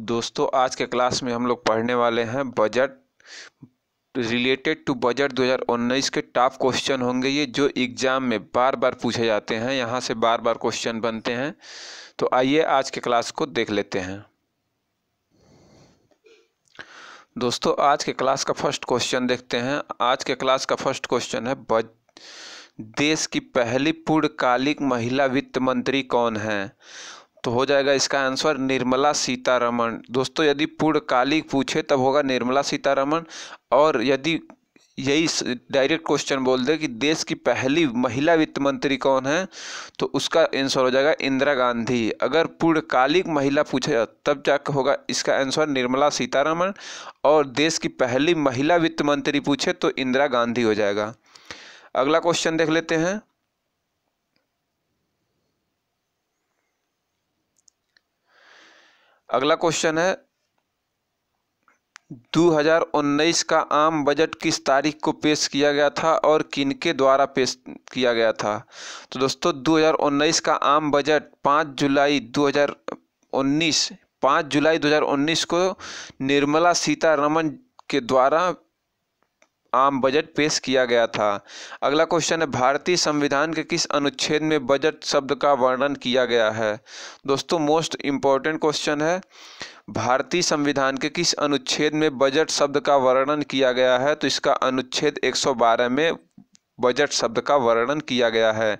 दोस्तों आज के क्लास में हम लोग पढ़ने वाले हैं बजट रिलेटेड टू बजट 2019 के टॉप क्वेश्चन होंगे ये जो एग्ज़ाम में बार बार पूछे जाते हैं यहाँ से बार बार क्वेश्चन बनते हैं तो आइए आज के क्लास को देख लेते हैं दोस्तों आज के क्लास का फर्स्ट क्वेश्चन देखते हैं आज के क्लास का फर्स्ट क्वेश्चन है बज देश की पहली पूर्णकालिक महिला वित्त मंत्री कौन है तो हो जाएगा इसका आंसर निर्मला सीतारमण दोस्तों यदि पूर्णकालिक पूछे तब होगा निर्मला सीतारमण और यदि यही डायरेक्ट क्वेश्चन बोल दे कि देश की पहली महिला वित्त मंत्री कौन है तो उसका आंसर हो जाएगा इंदिरा गांधी अगर पूर्णकालिक महिला पूछे तब जाकर होगा इसका आंसर निर्मला सीतारमण और देश की पहली महिला वित्त मंत्री पूछे तो इंदिरा गांधी हो जाएगा अगला क्वेश्चन देख लेते हैं अगला क्वेश्चन है 2019 का आम बजट किस तारीख को पेश किया गया था और किनके द्वारा पेश किया गया था तो दोस्तों 2019 का आम बजट 5 जुलाई 2019 5 जुलाई 2019 को निर्मला सीतारमन के द्वारा आम बजट पेश किया गया था अगला क्वेश्चन है भारतीय संविधान के किस अनुच्छेद में बजट शब्द का वर्णन किया गया है दोस्तों मोस्ट इम्पॉर्टेंट क्वेश्चन है भारतीय संविधान के किस अनुच्छेद में बजट शब्द का वर्णन किया गया है तो इसका अनुच्छेद 112 में बजट शब्द का वर्णन किया गया है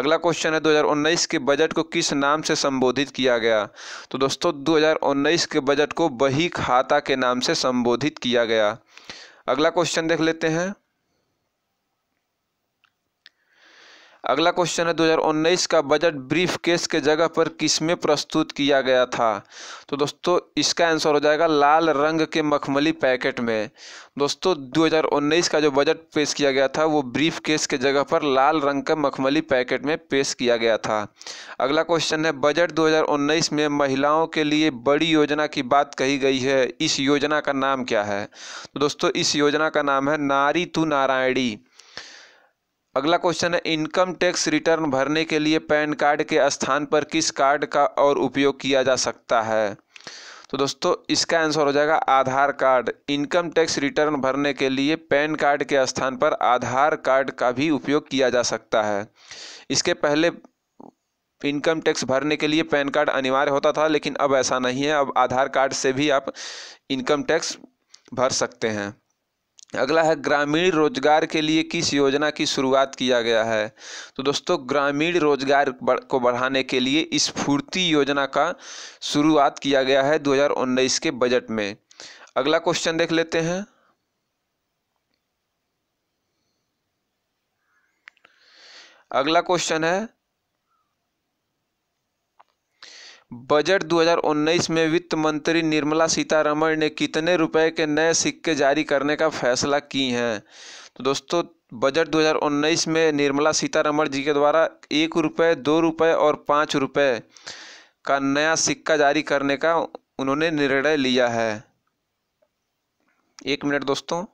अगला क्वेश्चन है 2019 के बजट को किस नाम से संबोधित किया गया तो दोस्तों 2019 के बजट को बही खाता के नाम से संबोधित किया गया अगला क्वेश्चन देख लेते हैं अगला क्वेश्चन है 2019 का बजट ब्रीफ केस के जगह पर किसमें प्रस्तुत किया गया था तो दोस्तों इसका आंसर हो जाएगा लाल रंग के मखमली पैकेट में दोस्तों 2019 का जो बजट पेश किया गया था वो ब्रीफ केस के जगह पर लाल रंग का मखमली पैकेट में पेश किया गया था अगला क्वेश्चन है बजट 2019 में महिलाओं के लिए बड़ी योजना की बात कही गई है इस योजना का नाम क्या है तो दोस्तों इस योजना का नाम है नारी तू नारायणी अगला क्वेश्चन है इनकम टैक्स रिटर्न भरने के लिए पैन कार्ड के स्थान पर किस कार्ड का और उपयोग किया जा सकता है तो दोस्तों इसका आंसर हो जाएगा Aadhaar card income tax return भरने के लिए पैन कार्ड के स्थान पर आधार कार्ड का भी उपयोग किया जा सकता है इसके पहले इनकम टैक्स भरने के लिए पैन कार्ड अनिवार्य होता था लेकिन अब ऐसा नहीं है अब आधार कार्ड से भी आप इनकम टैक्स भर सकते हैं अगला है ग्रामीण रोजगार के लिए किस योजना की शुरुआत किया गया है तो दोस्तों ग्रामीण रोजगार को बढ़ाने के लिए स्फूर्ति योजना का शुरुआत किया गया है 2019 के बजट में अगला क्वेश्चन देख लेते हैं अगला क्वेश्चन है बजट 2019 में वित्त मंत्री निर्मला सीतारमण ने कितने रुपए के नए सिक्के जारी करने का फैसला की हैं तो दोस्तों बजट 2019 में निर्मला सीतारमण जी के द्वारा एक रुपये दो रुपये और पाँच रुपये का नया सिक्का जारी करने का उन्होंने निर्णय लिया है एक मिनट दोस्तों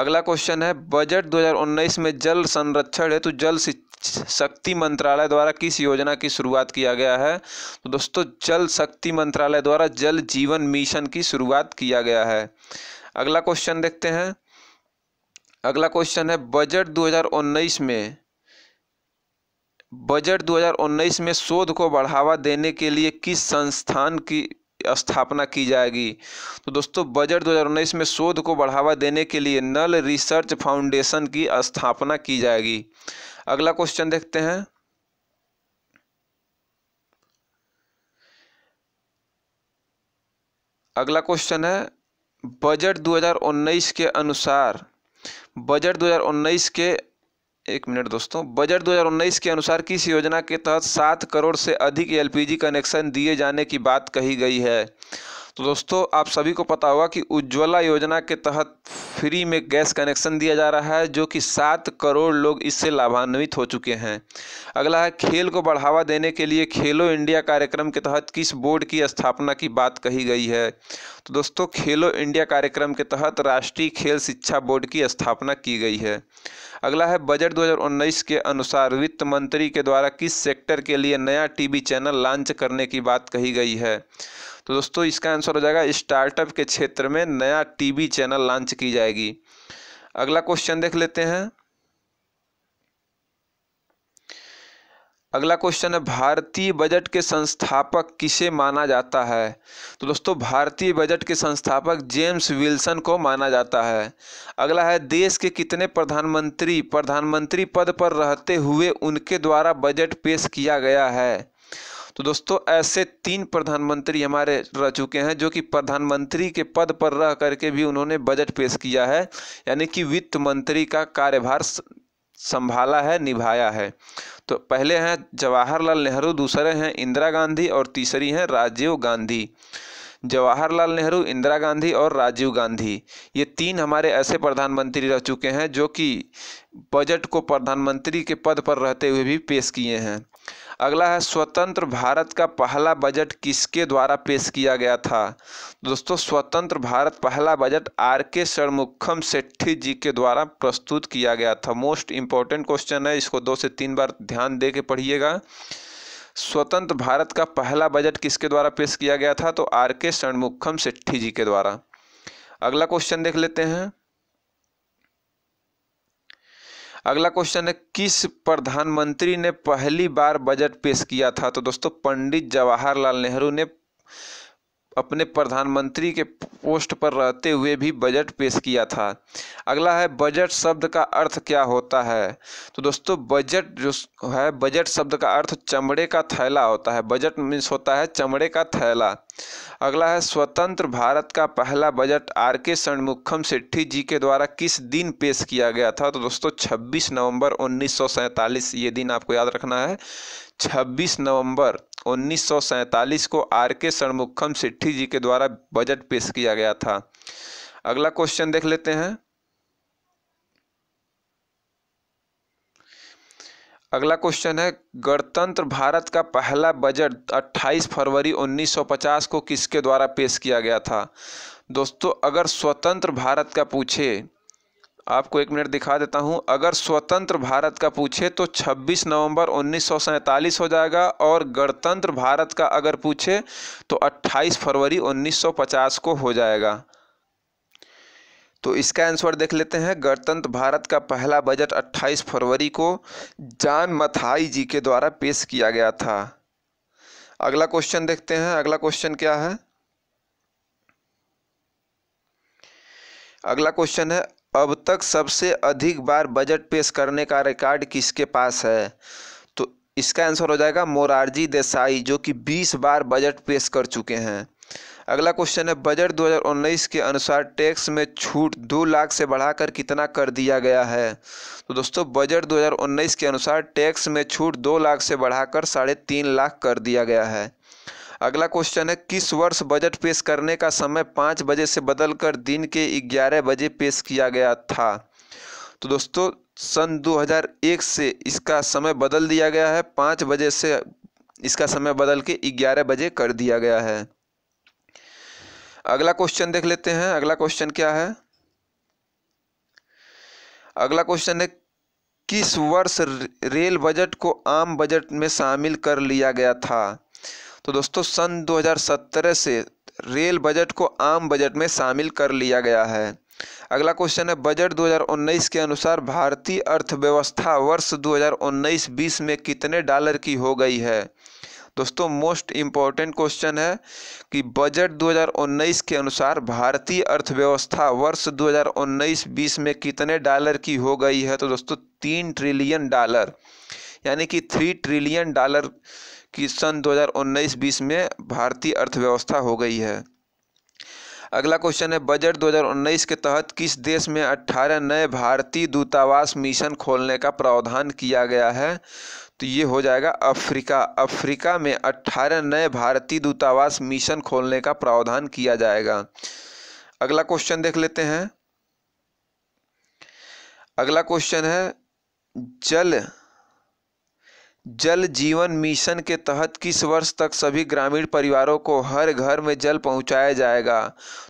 अगला क्वेश्चन है बजट 2019 में जल संरक्षण हेतु जल शक्ति मंत्रालय द्वारा किस योजना की शुरुआत किया गया है तो दोस्तों जल शक्ति मंत्रालय द्वारा जल जीवन मिशन की शुरुआत किया गया है अगला क्वेश्चन देखते हैं अगला क्वेश्चन है बजट 2019 में बजट 2019 में शोध को बढ़ावा देने के लिए किस संस्थान की स्थापना की जाएगी तो दोस्तों बजट 2019 में शोध को बढ़ावा देने के लिए नल रिसर्च फाउंडेशन की स्थापना की जाएगी अगला क्वेश्चन देखते हैं अगला क्वेश्चन है बजट 2019 के अनुसार बजट 2019 के एक मिनट दोस्तों बजट 2019 के अनुसार किस योजना के तहत सात करोड़ से अधिक एलपीजी कनेक्शन दिए जाने की बात कही गई है तो दोस्तों आप सभी को पता होगा कि उज्ज्वला योजना के तहत फ्री में गैस कनेक्शन दिया जा रहा है जो कि सात करोड़ लोग इससे लाभान्वित हो चुके हैं अगला है खेल को बढ़ावा देने के लिए खेलो इंडिया कार्यक्रम के तहत किस बोर्ड की स्थापना की बात कही गई है तो दोस्तों खेलो इंडिया कार्यक्रम के तहत राष्ट्रीय खेल शिक्षा बोर्ड की स्थापना की गई है अगला है बजट 2019 के अनुसार वित्त मंत्री के द्वारा किस सेक्टर के लिए नया टीवी चैनल लॉन्च करने की बात कही गई है तो दोस्तों इसका आंसर हो जाएगा स्टार्टअप के क्षेत्र में नया टीवी चैनल लॉन्च की जाएगी अगला क्वेश्चन देख लेते हैं अगला क्वेश्चन है भारतीय बजट के संस्थापक किसे माना जाता है तो दोस्तों भारतीय बजट के संस्थापक जेम्स विल्सन को माना जाता है अगला है देश के कितने प्रधानमंत्री प्रधानमंत्री पद पर रहते हुए उनके द्वारा बजट पेश किया गया है तो दोस्तों ऐसे तीन प्रधानमंत्री हमारे रह चुके हैं जो कि प्रधानमंत्री के पद पर रह करके भी उन्होंने बजट पेश किया है यानी कि वित्त मंत्री का कार्यभार संभाला है निभाया है तो पहले हैं जवाहरलाल नेहरू दूसरे हैं इंदिरा गांधी और तीसरी हैं राजीव गांधी जवाहरलाल नेहरू इंदिरा गांधी और राजीव गांधी ये तीन हमारे ऐसे प्रधानमंत्री रह चुके हैं जो कि बजट को प्रधानमंत्री के पद पर रहते हुए भी पेश किए हैं अगला है स्वतंत्र भारत का पहला बजट किसके द्वारा पेश किया गया था तो दोस्तों स्वतंत्र भारत पहला बजट आर के षणमुखम सेट्ठी जी के द्वारा प्रस्तुत किया गया था मोस्ट इम्पॉर्टेंट क्वेश्चन है इसको दो से तीन बार ध्यान दे के पढ़िएगा स्वतंत्र भारत का पहला बजट किसके द्वारा पेश किया गया था तो आर के षणमुखम सेट्ठी जी के द्वारा अगला क्वेश्चन देख लेते हैं अगला क्वेश्चन है किस प्रधानमंत्री ने पहली बार बजट पेश किया था तो दोस्तों पंडित जवाहरलाल नेहरू ने अपने प्रधानमंत्री के पोस्ट पर रहते हुए भी बजट पेश किया था अगला है बजट शब्द का अर्थ क्या होता है तो दोस्तों बजट जो है बजट शब्द का अर्थ चमड़े का थैला होता है बजट मीन्स होता है चमड़े का थैला अगला है स्वतंत्र भारत का पहला बजट आर के षणमुखम सेट्ठी जी के द्वारा किस दिन पेश किया गया था तो दोस्तों 26 नवंबर उन्नीस ये दिन आपको याद रखना है 26 नवंबर उन्नीस को आर के षणमुखम सिट्ठी जी के द्वारा बजट पेश किया गया था अगला क्वेश्चन देख लेते हैं अगला क्वेश्चन है गणतंत्र भारत का पहला बजट 28 फरवरी 1950 को किसके द्वारा पेश किया गया था दोस्तों अगर स्वतंत्र भारत का पूछे आपको एक मिनट दिखा देता हूं अगर स्वतंत्र भारत का पूछे तो 26 नवंबर उन्नीस हो जाएगा और गणतंत्र भारत का अगर पूछे तो 28 फरवरी 1950 को हो जाएगा तो इसका आंसर देख लेते हैं गणतंत्र भारत का पहला बजट 28 फरवरी को जान मथाई जी के द्वारा पेश किया गया था अगला क्वेश्चन देखते हैं अगला क्वेश्चन क्या है अगला क्वेश्चन है अब तक सबसे अधिक बार बजट पेश करने का रिकॉर्ड किसके पास है तो इसका आंसर हो जाएगा मोरारजी देसाई जो कि 20 बार बजट पेश कर चुके हैं अगला क्वेश्चन है बजट 2019 के अनुसार टैक्स में छूट दो लाख से बढ़ाकर कितना कर दिया गया है तो दोस्तों बजट 2019 के अनुसार टैक्स में छूट दो लाख से बढ़ाकर साढ़े तीन लाख कर दिया गया है अगला क्वेश्चन है किस वर्ष बजट पेश करने का समय पाँच बजे से बदलकर दिन के ग्यारह बजे पेश किया गया था तो दोस्तों सन 2001 से इसका समय बदल दिया गया है पाँच बजे से इसका समय बदल के ग्यारह बजे कर दिया गया है अगला क्वेश्चन देख लेते हैं अगला क्वेश्चन क्या है अगला क्वेश्चन है किस वर्ष रेल बजट को आम बजट में शामिल कर लिया गया था तो दोस्तों सन 2017 से रेल बजट को आम बजट में शामिल कर लिया गया है अगला क्वेश्चन है बजट 2019 के अनुसार भारतीय अर्थव्यवस्था वर्ष 2019-20 में कितने डॉलर की हो गई है दोस्तों मोस्ट इम्पॉर्टेंट क्वेश्चन है कि बजट 2019 के अनुसार भारतीय अर्थव्यवस्था वर्ष 2019-20 में कितने डॉलर की हो गई है तो दोस्तों तीन ट्रिलियन डॉलर यानी कि थ्री ट्रिलियन डॉलर कि सन 2019-20 में भारतीय अर्थव्यवस्था हो गई है अगला क्वेश्चन है बजट 2019 के तहत किस देश में 18 नए भारतीय दूतावास मिशन खोलने का प्रावधान किया गया है तो ये हो जाएगा अफ्रीका अफ्रीका में 18 नए भारतीय दूतावास मिशन खोलने का प्रावधान किया जाएगा अगला क्वेश्चन देख लेते हैं अगला क्वेश्चन है जल जल जीवन मिशन के तहत किस वर्ष तक सभी ग्रामीण परिवारों को हर घर में जल पहुंचाया जाएगा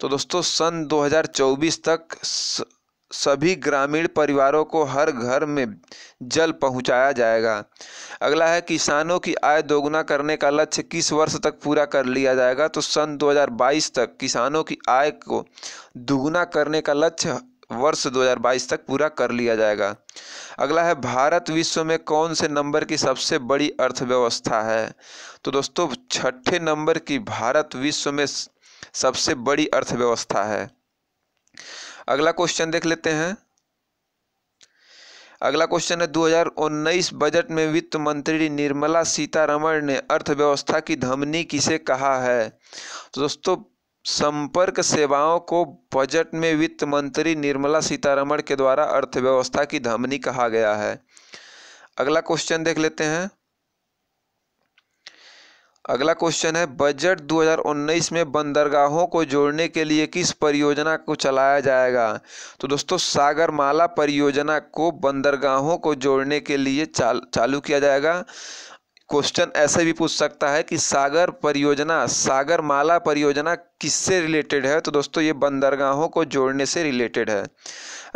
तो दोस्तों सन 2024 तक सभी ग्रामीण परिवारों को हर घर में जल पहुंचाया जाएगा अगला है किसानों की आय दोगुना करने का लक्ष्य किस वर्ष तक पूरा कर लिया जाएगा तो सन 2022 तक किसानों की आय को दोगुना करने का लक्ष्य वर्ष 2022 तक पूरा कर लिया जाएगा अगला है भारत विश्व में कौन से नंबर की सबसे बड़ी अर्थव्यवस्था है तो दोस्तों छठे नंबर की भारत विश्व में सबसे बड़ी अर्थव्यवस्था है अगला क्वेश्चन देख लेते हैं अगला क्वेश्चन है 2019 बजट में वित्त मंत्री निर्मला सीतारमण ने अर्थव्यवस्था की धमनी किसे कहा है तो दोस्तों संपर्क सेवाओं को बजट में वित्त मंत्री निर्मला सीतारमण के द्वारा अर्थव्यवस्था की धमनी कहा गया है अगला क्वेश्चन देख लेते हैं अगला क्वेश्चन है बजट 2019 में बंदरगाहों को जोड़ने के लिए किस परियोजना को चलाया जाएगा तो दोस्तों सागरमाला परियोजना को बंदरगाहों को जोड़ने के लिए चाल, चालू किया जाएगा क्वेश्चन ऐसे भी पूछ सकता है कि सागर परियोजना सागर माला परियोजना किससे रिलेटेड है तो दोस्तों ये बंदरगाहों को जोड़ने से रिलेटेड है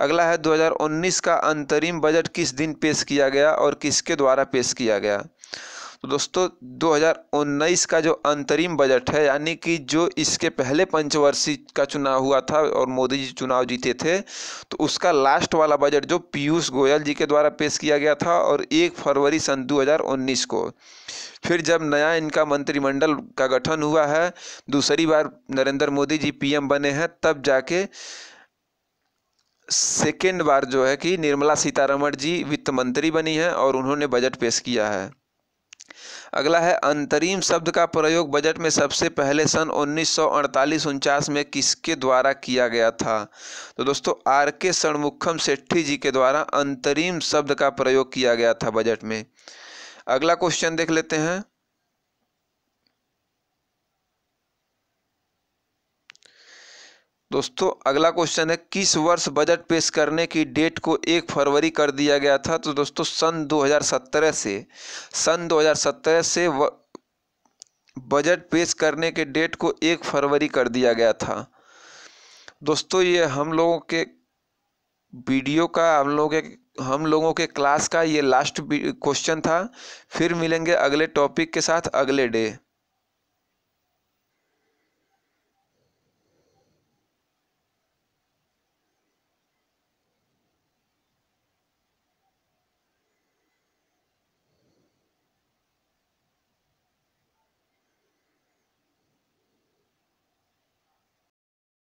अगला है 2019 का अंतरिम बजट किस दिन पेश किया गया और किसके द्वारा पेश किया गया तो दोस्तों 2019 का जो अंतरिम बजट है यानी कि जो इसके पहले पंचवर्षीय का चुनाव हुआ था और मोदी जी चुनाव जीते थे तो उसका लास्ट वाला बजट जो पीयूष गोयल जी के द्वारा पेश किया गया था और एक फरवरी सन 2019 को फिर जब नया इनका मंत्रिमंडल का गठन हुआ है दूसरी बार नरेंद्र मोदी जी पी बने हैं तब जाके सेकेंड बार जो है कि निर्मला सीतारमण जी वित्त मंत्री बनी हैं और उन्होंने बजट पेश किया है अगला है अंतरिम शब्द का प्रयोग बजट में सबसे पहले सन उन्नीस सौ में किसके द्वारा किया गया था तो दोस्तों आर के षणमुखम सेठी जी के द्वारा अंतरिम शब्द का प्रयोग किया गया था बजट में अगला क्वेश्चन देख लेते हैं दोस्तों अगला क्वेश्चन है किस वर्ष बजट पेश करने की डेट को एक फरवरी कर दिया गया था तो दोस्तों सन 2017 से सन 2017 से बजट पेश करने के डेट को एक फरवरी कर दिया गया था दोस्तों ये हम लोगों के वीडियो का हम लोगों के हम लोगों के क्लास का ये लास्ट क्वेश्चन था फिर मिलेंगे अगले टॉपिक के साथ अगले डे